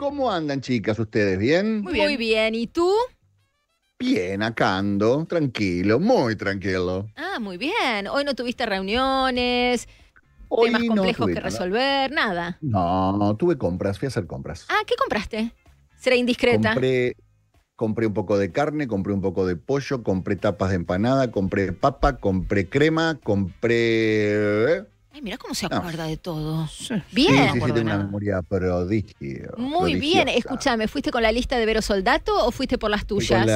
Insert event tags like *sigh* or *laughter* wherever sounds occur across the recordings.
¿Cómo andan, chicas, ustedes? ¿Bien? Muy bien. ¿Y tú? Bien, acando, tranquilo, muy tranquilo. Ah, muy bien. Hoy no tuviste reuniones, Hoy temas no complejos que resolver, nada. No, tuve compras, fui a hacer compras. Ah, ¿qué compraste? Seré indiscreta. compré un poco de carne, compré un poco de pollo, compré tapas de empanada, compré papa, compré crema, compré ¿eh? mira cómo se acuerda de todo. bien. Sí, una memoria prodigio. Muy bien. Escúchame, ¿fuiste con la lista de Vero Soldato o fuiste por las tuyas?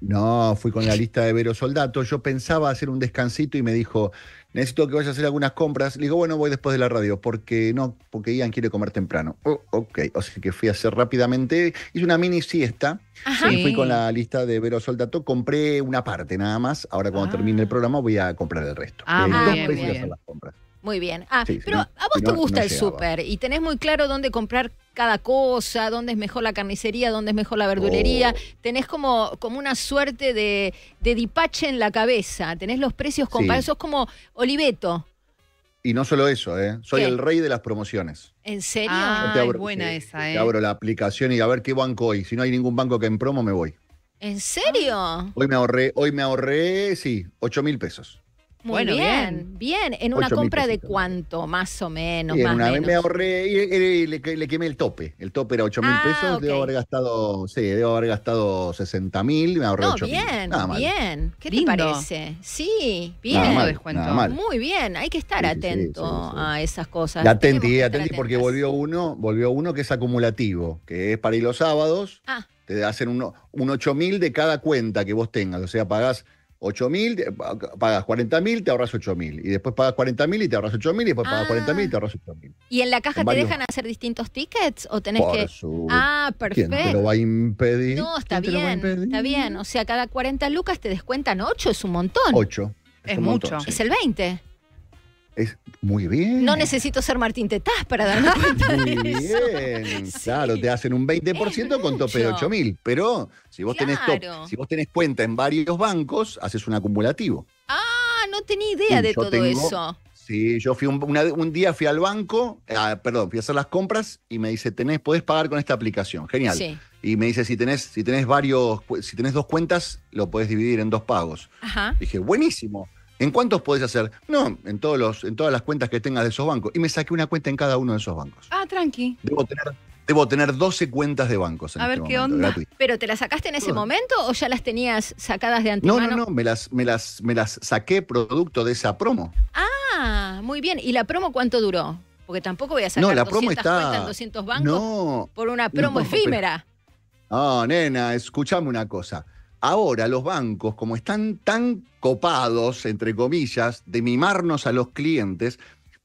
No, fui con la lista de Vero Soldato. Yo pensaba hacer un descansito y me dijo, necesito que vayas a hacer algunas compras. Le digo, bueno, voy después de la radio, porque no, porque Ian quiere comer temprano. Oh, ok, o sea que fui a hacer rápidamente, hice una mini siesta fui con la lista de Vero Soldato, compré una parte nada más. Ahora cuando ah. termine el programa voy a comprar el resto. Ah, eh, bien, compras. Muy bien. Ah, pero a vos te gusta el súper y tenés muy claro dónde comprar cada cosa, dónde es mejor la carnicería, dónde es mejor la verdulería. Oh. Tenés como, como una suerte de, de, dipache en la cabeza. Tenés los precios comparados. Sos como Oliveto. Y no solo eso, ¿eh? Soy el rey de las promociones. ¿En serio? Ah, buena esa, ¿eh? Te abro la aplicación y a ver qué banco hoy. Si no hay ningún banco que en promo, me voy. ¿En serio? Hoy me ahorré, hoy me ahorré, sí, 8 mil pesos bueno, bien, bien. En una compra de cuánto, más o menos. una vez me ahorré le, quemé el tope. El tope era 8 mil ah, pesos, debo haber gastado, sí, debo haber gastado 60 mil, me ahorré 8 mil. Bien, ¿Qué te parece? Sí, bien. Muy bien, hay que estar atento a esas cosas. Atenti, atenti, porque volvió uno, volvió uno que es acumulativo, que es para ir los sábados. Ah. Te hacen un 8 mil de cada cuenta que vos tengas. O sea, pagás 8.000, pagas 40.000, te ahorras 8.000. Y después pagas 40.000 y te ahorras 8.000. Y después ah. pagas 40.000 y te ahorras 8.000. ¿Y en la caja te dejan hacer distintos tickets o tenés Por que.? Su... Ah, perfecto. ¿Quién te lo va a impedir? No, está bien. Está bien. O sea, cada 40 lucas te descuentan 8, es un montón. 8. Es, mucho. Es el 20. Es muy bien. No necesito ser Martín Tetás para darme cuenta. Muy bien. *laughs* Claro, te hacen un 20% con tope de 8 mil. Pero si vos, tenés si vos tenés cuenta en varios bancos, haces un acumulativo. Ah, no tenía idea de todo eso. Sí, yo fui un, día fui al banco, ah, perdón, fui a hacer las compras y me dice, tenés, podés pagar con esta aplicación. Genial. Y me dice, si tenés, si tenés varios, si tenés dos cuentas, lo podés dividir en dos pagos. Dije, buenísimo. ¿En cuántos podés hacer? No, en, los, en todas las cuentas que tengas de esos bancos. Y me saqué una cuenta en cada uno de esos bancos. Ah, tranqui. Debo tener, 12 cuentas de bancos. a ver qué onda. ¿Pero te las sacaste en ese momento o ya las tenías sacadas de antemano? No, no, no, me las, me las, saqué producto de esa promo. Ah, muy bien. ¿Y la promo cuánto duró? Porque tampoco voy a sacar no, la 200 cuentas en 200 bancos por una promo efímera. Ah, nena, escúchame una cosa. Ahora los bancos, como están tan copados, entre comillas, de mimarnos a los clientes,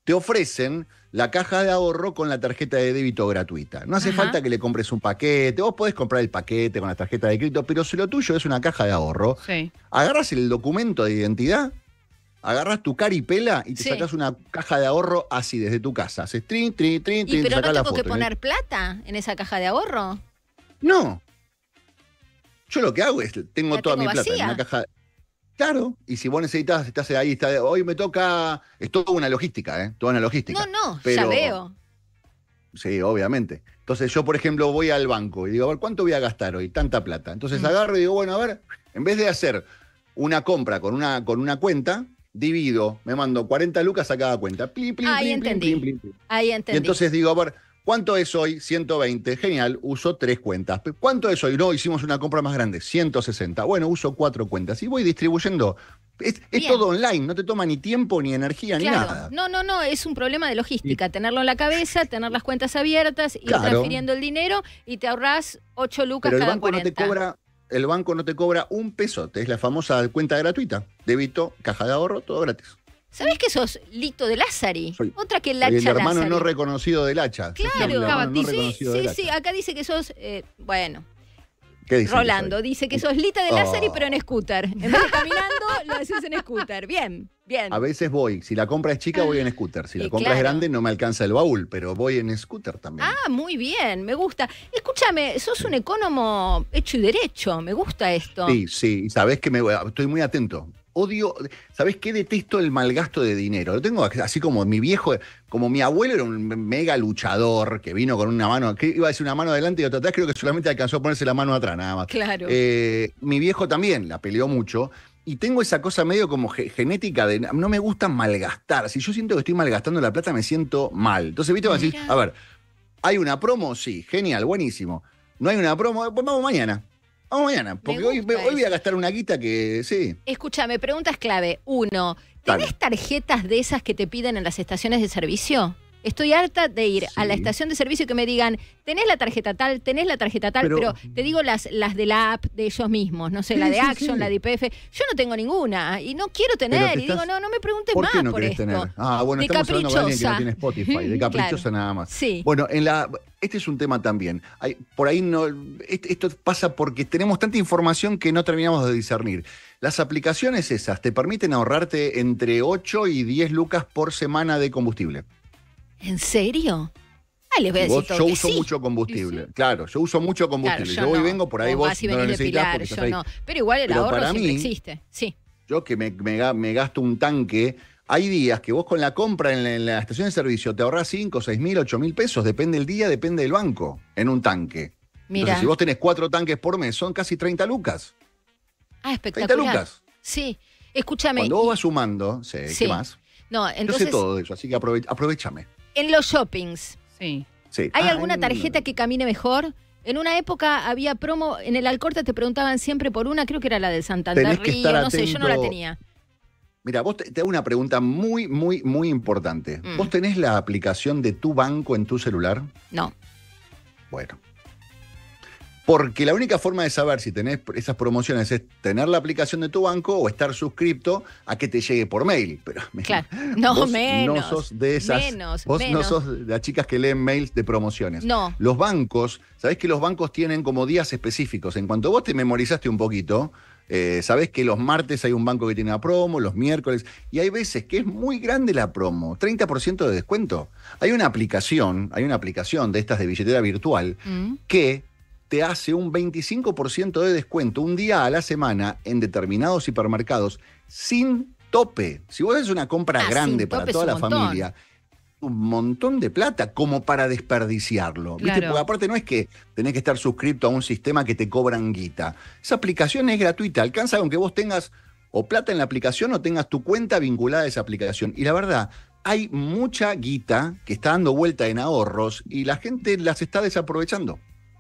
te ofrecen la caja de ahorro con la tarjeta de débito gratuita. No hace falta que le compres un paquete, vos podés comprar el paquete con la tarjeta de crédito, pero si lo tuyo es una caja de ahorro, agarras el documento de identidad, agarras tu caripela y te sacas una caja de ahorro así desde tu casa. Haces trin, trin, trin, ¿Y pero no tengo que ¿eh? poner plata en esa caja de ahorro? No, yo lo que hago es, tengo toda mi plata en una caja. Claro, y si vos necesitas, estás ahí, está, hoy me toca, es toda una logística, ¿eh? Toda una logística. No, no, ya veo. Sí, obviamente. Entonces yo, por ejemplo, voy al banco y digo, a ver, ¿cuánto voy a gastar hoy? Tanta plata. Entonces mm. agarro y digo, bueno, a ver, en vez de hacer una compra con una, con una cuenta, divido, me mando 40 lucas a cada cuenta. Ahí, entendí. Ahí entendí. Y entonces digo, a ver, ¿Cuánto es hoy? 120. Genial, uso tres cuentas. ¿Cuánto es hoy? No, hicimos una compra más grande, 160. Bueno, uso cuatro cuentas y voy distribuyendo. Es, todo online, no te toma ni tiempo, ni energía, ni nada. No, no, no, es un problema de logística. Tenerlo en la cabeza, tener las cuentas abiertas, ir transfiriendo el dinero y te ahorras ocho lucas Pero cada el banco No te cobra, el banco no te cobra un peso, es la famosa cuenta gratuita. Débito, caja de ahorro, todo gratis. ¿Sabés que sos Lito de Lázari? Otra que el Lacha El hermano no reconocido del Hacha. Claro, sí, sí, sí, acá dice que sos, eh, bueno, ¿Qué dice Rolando dice que sos Lita de oh. Lázari, pero en scooter. En vez de caminando, *laughs* lo haces en scooter. Bien, bien. A veces voy. Si la compra es chica, voy en scooter. Si la compra es grande, no me alcanza el baúl, pero voy en scooter también. Ah, muy bien, me gusta. Escúchame, sos un economo hecho y derecho. Me gusta esto. Sí, sí. Sabés que me, estoy muy atento odio, ¿sabes qué? Detesto el malgasto de dinero. Lo tengo así como mi viejo, como mi abuelo era un mega luchador que vino con una mano, que iba a decir una mano adelante y otra atrás, creo que solamente alcanzó a ponerse la mano atrás, nada más. Claro. Eh, mi viejo también la peleó mucho. Y tengo esa cosa medio como genética de no me gusta malgastar. Si yo siento que estoy malgastando la plata, me siento mal. Entonces, viste, así, a ver, ¿hay una promo? Sí, genial, buenísimo. ¿No hay una promo? Pues vamos mañana. Vamos mañana, porque hoy, voy a gastar una guita que sí. Escúchame, preguntas clave. Uno, ¿tenés tarjetas de esas que te piden en las estaciones de servicio? Estoy harta de ir a la estación de servicio y que me digan, tenés la tarjeta tal, tenés la tarjeta tal, pero, te digo las, las de la app de ellos mismos, no sé, la de Action, la de IPF. Yo no tengo ninguna y no quiero tener. y digo, no, no me preguntes más. por Ah, bueno, de estamos caprichosa. hablando de que no Spotify, de *laughs* caprichosa nada más. Sí. Bueno, en la este es un tema también. por ahí no. Esto pasa porque tenemos tanta información que no terminamos de discernir. Las aplicaciones esas te permiten ahorrarte entre 8 y 10 lucas por semana de combustible. ¿En serio? Ah, les voy a decir yo uso mucho combustible. Claro, yo uso mucho combustible. yo, voy y vengo, por ahí vos, no lo necesitas yo no. Pero igual el ahorro siempre mí, existe. Sí. Yo que me gasto un tanque hay días que vos con la compra en la, estación de servicio te ahorrás 5, 6 mil, 8 mil pesos, depende del día, depende del banco, en un tanque. Mira. Entonces, si vos tenés cuatro tanques por mes, son casi 30 lucas. Ah, espectacular. 30 lucas. Sí, escúchame. Cuando vos vas sumando, ¿qué más? No, entonces, Yo sé todo eso, así que aprovechame. En los shoppings. Sí. sí. ¿Hay ah, alguna tarjeta que camine mejor? En una época había promo, en el Alcorta te preguntaban siempre por una, creo que era la de Santander no sé, yo no la tenía. Mira, vos te, hago una pregunta muy, muy, muy importante. Mm. ¿Vos tenés la aplicación de tu banco en tu celular? No. Bueno. Porque la única forma de saber si tenés esas promociones es tener la aplicación de tu banco o estar suscripto a que te llegue por mail. Pero *laughs* claro. no, vos no sos de esas. Menos, vos no sos de las chicas que leen mails de promociones. No. Los bancos, sabés que los bancos tienen como días específicos. En cuanto vos te memorizaste un poquito, sabes eh, Sabés que los martes hay un banco que tiene una promo, los miércoles, y hay veces que es muy grande la promo, 30% de descuento. Hay una aplicación, hay una aplicación de estas de billetera virtual mm. que te hace un 25% de descuento un día a la semana en determinados hipermercados sin tope. Si vos haces una compra ah, grande para toda la familia un montón de plata como para desperdiciarlo. ¿Viste? Porque aparte no es que tenés que estar suscrito a un sistema que te cobran guita. Esa aplicación es gratuita, alcanza aunque vos tengas o plata en la aplicación o tengas tu cuenta vinculada a esa aplicación. Y la verdad, hay mucha guita que está dando vuelta en ahorros y la gente las está desaprovechando.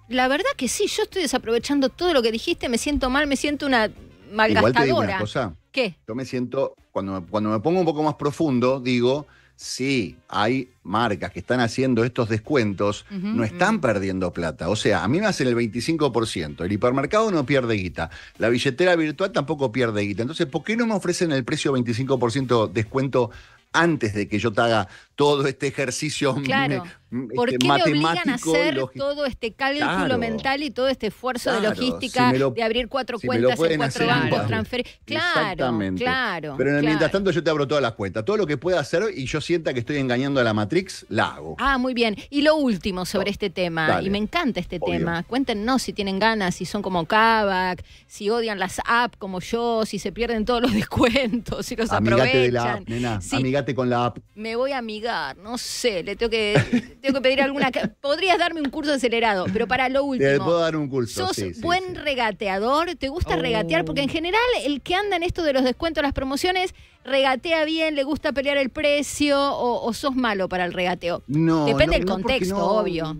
La verdad que sí, yo estoy desaprovechando todo lo que dijiste, me siento mal, me siento una malgastadora. ¿Qué? Yo me siento, cuando cuando me pongo un poco más profundo, digo sí hay marcas que están haciendo estos descuentos, no están mm. perdiendo plata. O sea, a mí me hacen el 25%, el hipermercado no pierde guita, la billetera virtual tampoco pierde guita. Entonces, ¿por qué no me ofrecen el precio 25% descuento antes de que yo te haga todo este ejercicio mm, mm, este, ¿Por qué me obligan a hacer todo este cálculo mental y todo este esfuerzo de logística de abrir cuatro cuentas en cuatro bancos, Claro, claro. Pero en el, mientras tanto yo te abro todas las cuentas. Todo lo que pueda hacer y yo sienta que estoy engañando a la Matrix, la hago. Ah, muy bien. Y lo último sobre este tema, y me encanta este tema. Cuéntenos si tienen ganas, si son como Kavak, si odian las apps como yo, si se pierden todos los *laughs* descuentos, si los amigate aprovechan. De la nena. Amigate con la app. Me voy a amigar no sé, le tengo que, *laughs* tengo que pedir alguna... Podrías darme un curso acelerado, pero para lo último... Te puedo dar un curso, sí, ¿Sos buen regateador? ¿Te gusta regatear? Porque en oh. general el que anda en esto de los descuentos, las promociones regatea bien, le gusta pelear el precio o, sos malo para el regateo? No. Depende del contexto, obvio.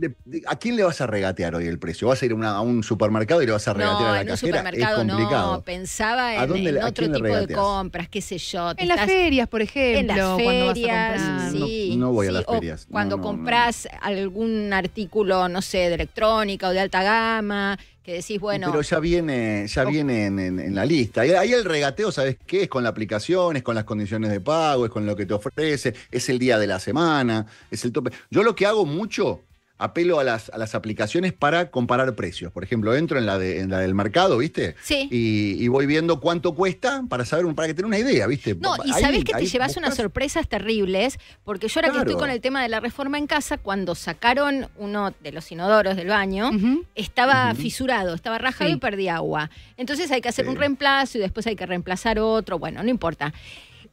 ¿A quién le vas a regatear hoy el precio? ¿Vas a ir a un supermercado y le vas a regatear a la en es complicado. No, pensaba en, otro tipo de compras, qué sé yo. En las ferias, por ejemplo. En las ferias, sí. No, voy a las ferias. cuando compras algún artículo, no sé, de electrónica o de alta gama que decís, bueno. Pero ya viene, ya viene en, la lista. Ahí el regateo, ¿sabes qué? Es con la aplicación, es con las condiciones de pago, es con lo que te ofrece, es el día de la semana, es el tope. Yo lo que hago mucho apelo a las, a las aplicaciones para comparar precios. Por ejemplo, entro en la, de, en la del mercado, ¿viste? Sí. Y, voy viendo cuánto cuesta para saber, para que tener una idea, ¿viste? No, y sabés que te llevas unas sorpresas terribles, porque yo ahora que estoy con el tema de la reforma en casa, cuando sacaron uno de los inodoros del baño, estaba fisurado, estaba rajado y perdía agua. Entonces hay que hacer un reemplazo y después hay que reemplazar otro, bueno, no importa.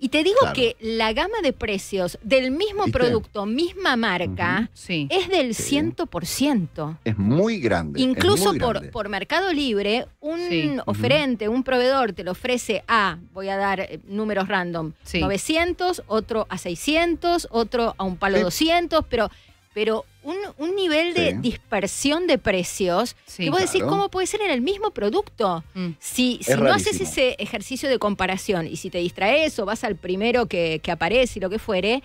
Y te digo que la gama de precios del mismo producto, misma marca, es del 100%. Es muy grande. Incluso Por, por Mercado Libre, un oferente, un proveedor te lo ofrece a, voy a dar eh, números random, 900, otro a 600, otro a un palo 200, pero pero un, un nivel de dispersión de precios sí, que vos ¿cómo puede ser en el mismo producto? Mm. Si, si no haces ese ejercicio de comparación y si te distraes o vas al primero que, que aparece y lo que fuere,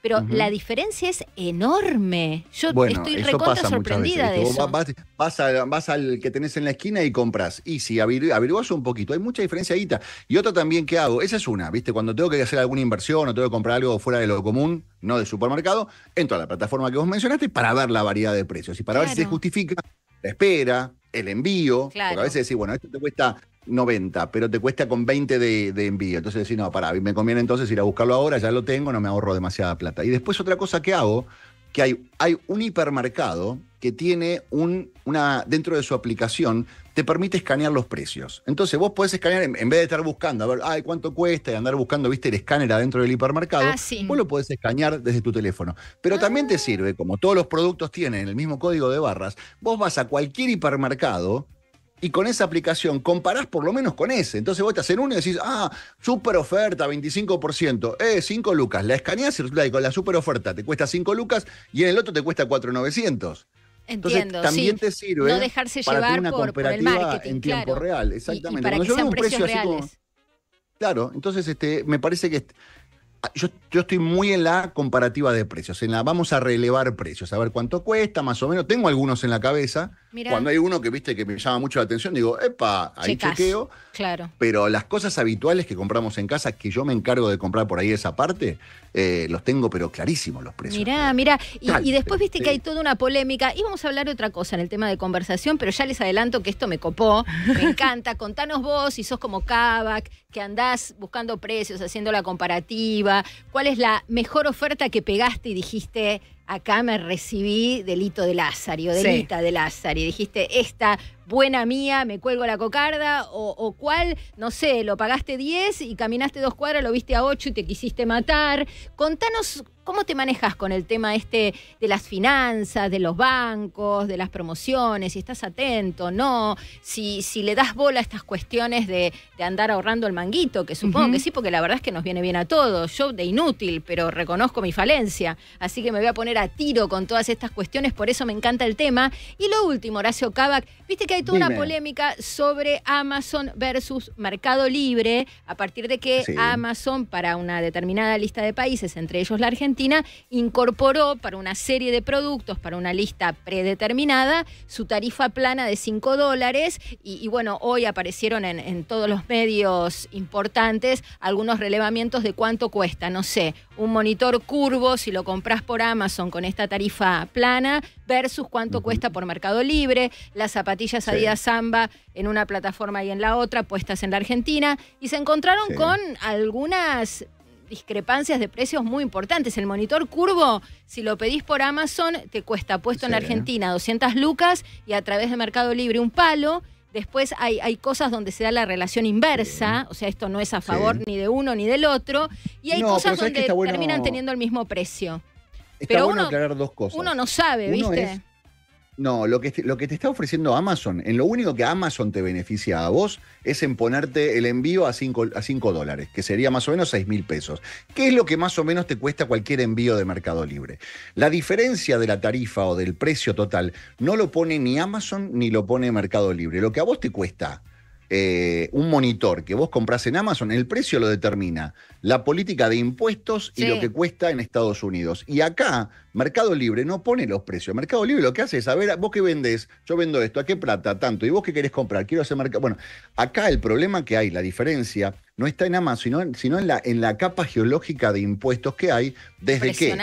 pero la diferencia es enorme. Yo estoy recontra sorprendida de eso. Vas, vas, al que tenés en la esquina y compras. Y si averiguas un poquito, hay mucha diferencia ahí. Y otra también que hago, esa es una, ¿viste? Cuando tengo que hacer alguna inversión o tengo que comprar algo fuera de lo común, no de supermercado, entro a la plataforma que vos mencionaste para ver la variedad de precios y para ver si se justifica la espera, el envío. Porque a veces decís, bueno, esto te cuesta 90, pero te cuesta con 20 de, envío. Entonces decís, no, pará, me conviene entonces ir a buscarlo ahora, ya lo tengo, no me ahorro demasiada plata. Y después otra cosa que hago, que hay, hay un hipermercado que tiene una, dentro de su aplicación, te permite escanear los precios. Entonces vos podés escanear, en, vez de estar buscando, a ver, ay, cuánto cuesta y andar buscando, viste, el escáner adentro del hipermercado, ah, vos lo podés escanear desde tu teléfono. Pero también te ah. sirve, como todos los productos tienen el mismo código de barras, vos vas a cualquier hipermercado, y con esa aplicación comparás por lo menos con ese. Entonces vos estás en uno y decís, ah, super oferta, 25%, eh, 5 lucas. La escaneás y con la super oferta te cuesta 5 lucas y en el otro te cuesta 4,900. Entiendo, Entonces, también te sirve no dejarse para llevar tener una cooperativa en tiempo real, exactamente. Y, para que precios reales. Como... Claro, entonces este, me parece que Ah, yo, estoy muy en la comparativa de precios, en la vamos a relevar precios, a ver cuánto cuesta, más o menos. Tengo algunos en la cabeza. Cuando hay uno que viste que me llama mucho la atención, digo, epa, ahí chequeo. Claro. Pero las cosas habituales que compramos en casa, que yo me encargo de comprar por ahí esa parte, eh, los tengo, pero clarísimos los precios. Mirá, mirá. Y, después viste que hay toda una polémica. Y vamos a hablar de otra cosa en el tema de conversación, pero ya les adelanto que esto me copó. Me *laughs* encanta. Contanos vos si sos como Kavak, que andás buscando precios, haciendo la comparativa ¿Cuál es la mejor oferta que pegaste y dijiste, acá me recibí delito de Lázaro, delita de Lázaro? Y dijiste, esta buena mía, me cuelgo la cocarda, o, cuál, no sé, lo pagaste 10 y caminaste dos cuadras, lo viste a 8 y te quisiste matar. Contanos cómo te manejas con el tema este de las finanzas, de los bancos, de las promociones, si estás atento, no, si, si le das bola a estas cuestiones de, de andar ahorrando el manguito, que supongo que sí, porque la verdad es que nos viene bien a todos. Yo de inútil, pero reconozco mi falencia, así que me voy a poner a tiro con todas estas cuestiones, por eso me encanta el tema. Y lo último, Horacio Cabac, viste que toda una polémica sobre Amazon versus Mercado Libre, a partir de que Amazon, para una determinada lista de países, entre ellos la Argentina, incorporó para una serie de productos, para una lista predeterminada, su tarifa plana de 5 dólares. Y, bueno, hoy aparecieron en, en todos los medios importantes algunos relevamientos de cuánto cuesta, no sé, un monitor curvo, si lo compras por Amazon con esta tarifa plana, versus cuánto cuesta por Mercado Libre, las zapatillas sí. Zamba Samba en una plataforma y en la otra, puestas en la Argentina, y se encontraron con algunas discrepancias de precios muy importantes. El monitor curvo, si lo pedís por Amazon, te cuesta puesto en Argentina 200 lucas y a través de Mercado Libre un palo. Después hay, hay, cosas donde se da la relación inversa, o sea, esto no es a favor ni de uno ni del otro, y hay cosas donde terminan teniendo el mismo precio. pero bueno uno, aclarar dos cosas. Uno no sabe, ¿viste? No, lo que, lo que te está ofreciendo Amazon, en lo único que Amazon te beneficia a vos es en ponerte el envío a 5 a cinco dólares, que sería más o menos 6 mil pesos. ¿Qué es lo que más o menos te cuesta cualquier envío de Mercado Libre? La diferencia de la tarifa o del precio total no lo pone ni Amazon ni lo pone Mercado Libre. Lo que a vos te cuesta eh, un monitor que vos compras en Amazon, el precio lo determina la política de impuestos y lo que cuesta en Estados Unidos. Y acá, Mercado Libre no pone los precios. Mercado Libre lo que hace es, a ver, vos qué vendés, yo vendo esto, ¿a qué plata? Tanto. ¿Y vos qué querés comprar? Quiero hacer mercado. Bueno, acá el problema que hay, la diferencia, no está en Amazon, sino, en, la, en la capa geológica de impuestos que hay desde que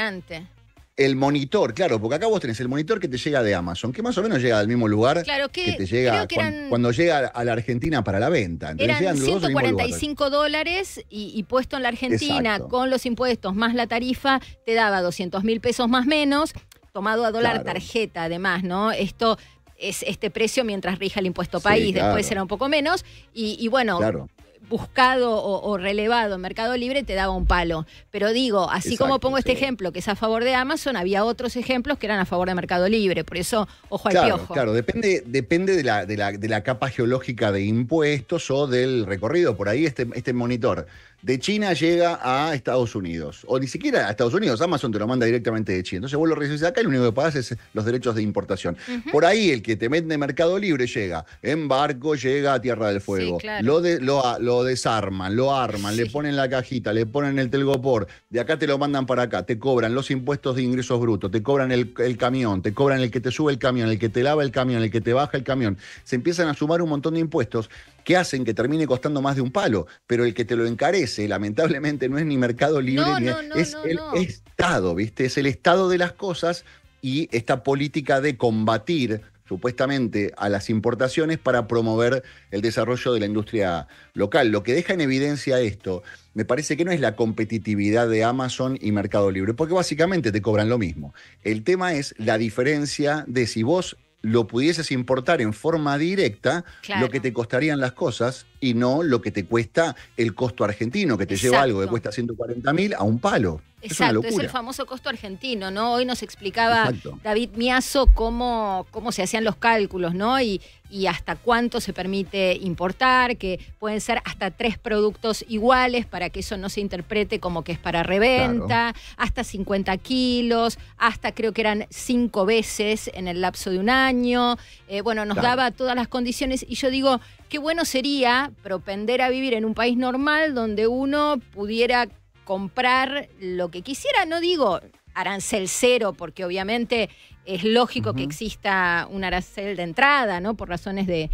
el monitor, claro, porque acá vos tenés el monitor que te llega de Amazon, que más o menos llega al mismo lugar claro que, te llega cuando, llega a la Argentina para la venta. Entonces eran 145 dólares y, y, puesto en la Argentina con los impuestos más la tarifa te daba 200 mil pesos más menos, tomado a dólar tarjeta además, ¿no? Esto es este precio mientras rija el impuesto país, después será un poco menos. Y, y bueno, claro buscado o, relevado relevado Mercado Libre te daba un palo. Pero digo, así como pongo este ejemplo que es a favor de Amazon, había otros ejemplos que eran a favor de Mercado Libre. Por eso, ojo al piojo. Claro, depende, depende de, la, de, la, de, la, capa geológica de impuestos o del recorrido. Por ahí este, este monitor de China llega a Estados Unidos. O ni siquiera a Estados Unidos. Amazon te lo manda directamente de China. Entonces vos lo recibís acá y lo único que pagas es los derechos de importación. Por ahí el que te vende Mercado Libre llega en barco, llega a Tierra del Fuego. lo, de, lo lo desarman, lo arman, le ponen la cajita, le ponen el telgopor, de acá te lo mandan para acá, te cobran los impuestos de ingresos brutos, te cobran el, camión, te cobran el que te sube el camión, el que te lava el camión, el que te baja el camión. Se empiezan a sumar un montón de impuestos que hacen que termine costando más de un palo, pero el que te lo encarece, lamentablemente, no es ni mercado libre, ni es el Estado, ¿viste? Es el estado de las cosas y esta política de combatir supuestamente a las importaciones para promover el desarrollo de la industria local. Lo que deja en evidencia esto, me parece que no es la competitividad de Amazon y Mercado Libre, porque básicamente te cobran lo mismo. El tema es la diferencia de si vos lo pudieses importar en forma directa, lo que te costarían las cosas y no lo que te cuesta el costo argentino, que te lleva algo que cuesta 140 mil a un palo. Exacto, es, el famoso costo argentino, ¿no? Hoy nos explicaba David Miazo cómo, cómo se hacían los cálculos, ¿no? Y, y hasta cuánto se permite importar, que pueden ser hasta tres productos iguales para que eso no se interprete como que es para reventa, hasta 50 kilos, hasta creo que eran cinco veces en el lapso de un año. Eh, bueno, nos daba todas las condiciones y yo digo, qué bueno sería propender a vivir en un país normal donde uno pudiera comprar lo que quisiera, no digo arancel cero, porque obviamente es lógico que exista un arancel de entrada, ¿no? Por razones de,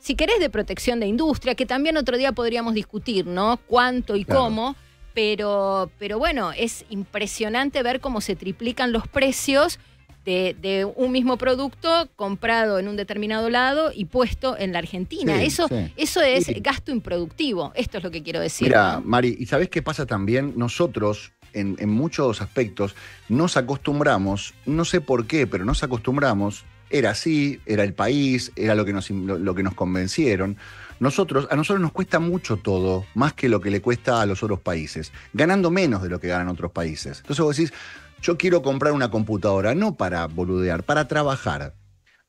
si querés, de protección de industria, que también otro día podríamos discutir, ¿no? Cuánto y cómo. Pero, pero bueno, es impresionante ver cómo se triplican los precios de, un mismo producto comprado en un determinado lado y puesto en la Argentina. eso, eso es gasto improductivo. Esto es lo que quiero decir. Mira, Mari, ¿y sabes qué pasa también? Nosotros, en, muchos aspectos, nos acostumbramos, no sé por qué, pero nos acostumbramos era así, era el país, era lo que nos, que nos convencieron. Nosotros, a nosotros nos cuesta mucho todo, más que lo que le cuesta a los otros países, ganando menos de lo que ganan otros países. Entonces vos decís, yo quiero comprar una computadora, no para boludear, para trabajar.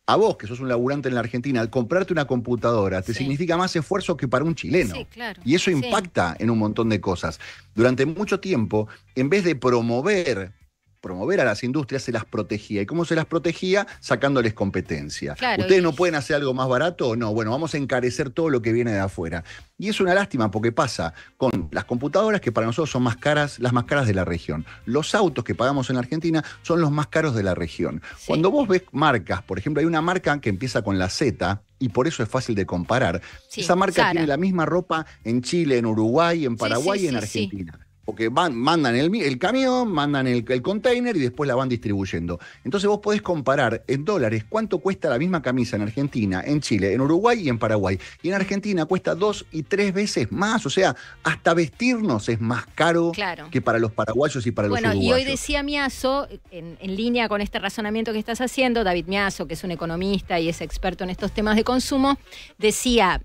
A vos, que sos un laburante en la Argentina, al comprarte una computadora te significa más esfuerzo que para un chileno. claro. Y eso impacta en un montón de cosas. Durante mucho tiempo, en vez de promover promover a las industrias, se las protegía. ¿Y cómo se las protegía? Sacándoles competencia. ¿Ustedes no pueden hacer algo más barato o no? Bueno, vamos a encarecer todo lo que viene de afuera. Y es una lástima porque pasa con las computadoras que para nosotros son más caras, las más caras de la región. Los autos que pagamos en Argentina son los más caros de la región. Cuando vos ves marcas, por ejemplo, hay una marca que empieza con la Z, y por eso es fácil de comparar. Esa marca tiene la misma ropa en Chile, en Uruguay, en Paraguay y en Argentina porque mandan el, camión, mandan el, container y después la van distribuyendo. Entonces vos podés comparar en dólares cuánto cuesta la misma camisa en Argentina, en Chile, en Uruguay y en Paraguay. Y en Argentina cuesta dos y tres veces más, o sea, hasta vestirnos es más caro que para los paraguayos y para los uruguayos. Bueno, y hoy decía Miazo, en, en línea con este razonamiento que estás haciendo, David Miazo, que es un economista y es experto en estos temas de consumo, decía,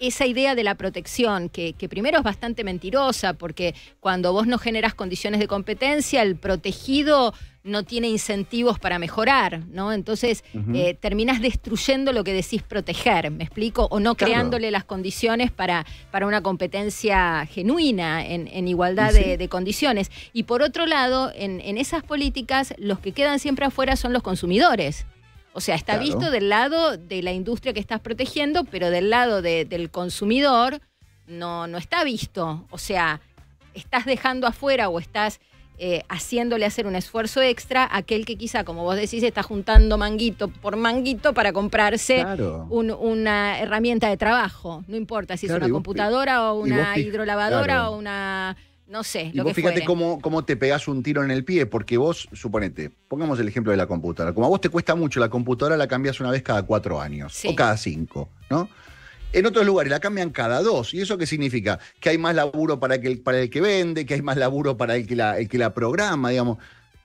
esa idea de la protección, que, primero es bastante mentirosa, porque cuando vos no generas condiciones de competencia, el protegido no tiene incentivos para mejorar, ¿no? Entonces eh, terminas destruyendo lo que decís proteger, ¿me explico? O no creándole las condiciones para, para una competencia genuina en, igualdad de, condiciones. Y por otro lado, en esas políticas, los que quedan siempre afuera son los consumidores. O sea, está visto del lado de la industria que estás protegiendo, pero del lado del consumidor no, no está visto. O sea, estás dejando afuera o estás eh, haciéndole hacer un esfuerzo extra a aquel que quizá, como vos decís, está juntando manguito por manguito para comprarse una herramienta de trabajo. No importa si es una computadora o una hidrolavadora o una no sé. Y vos fíjate Cómo, te pegás un tiro en el pie, porque vos, suponete, pongamos el ejemplo de la computadora. Como a vos te cuesta mucho la computadora, la cambias una vez cada cuatro años o cada cinco, ¿no? En otros lugares la cambian cada dos. ¿Y eso qué significa? Que hay más laburo para, que, para el que vende, que hay más laburo para el que, la, el que la programa, digamos.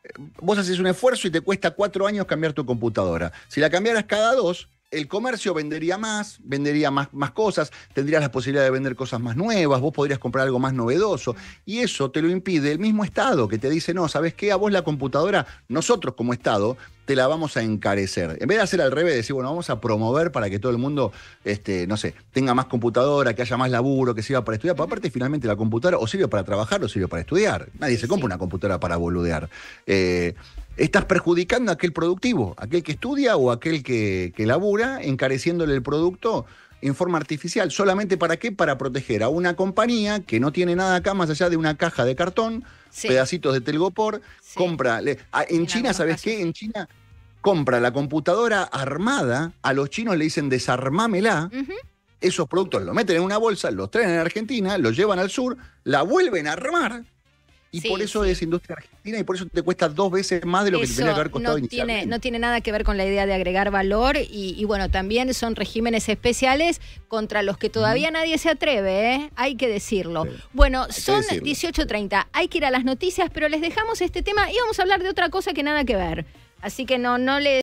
Eh, vos haces un esfuerzo y te cuesta cuatro años cambiar tu computadora. Si la cambiaras cada dos, el comercio vendería más, vendería más, cosas, tendrías la posibilidad de vender cosas más nuevas, vos podrías comprar algo más novedoso. Y eso te lo impide el mismo Estado, que te dice, no, ¿sabes qué? A vos la computadora, nosotros como Estado, te la vamos a encarecer. En vez de hacer al revés, decir, bueno, vamos a promover para que todo el mundo, este, no sé, tenga más computadora, que haya más laburo, que sirva para estudiar. Pero aparte, finalmente, la computadora o sirve para trabajar o sirve para estudiar. Nadie se compra una computadora para boludear. Eh, estás perjudicando a aquel productivo, aquel que estudia o aquel que, labura, encareciéndole el producto en forma artificial. ¿Solamente para qué? Para proteger a una compañía que no tiene nada acá más allá de una caja de cartón, pedacitos de telgopor, compra. En, China, ¿sabes qué? En China compra la computadora armada, a los chinos le dicen desarmámela. Esos productos los meten en una bolsa, los traen en Argentina, los llevan al sur, la vuelven a armar y por eso es industria argentina y por eso te cuesta dos veces más de lo que te que haber costado no tiene, no tiene nada que ver con la idea de agregar valor y, bueno, también son regímenes especiales contra los que todavía nadie se atreve, ¿eh? hay que decirlo. Bueno, son 18.30, hay que ir a las noticias, pero les dejamos este tema y vamos a hablar de otra cosa que nada que ver. Así que no, no les...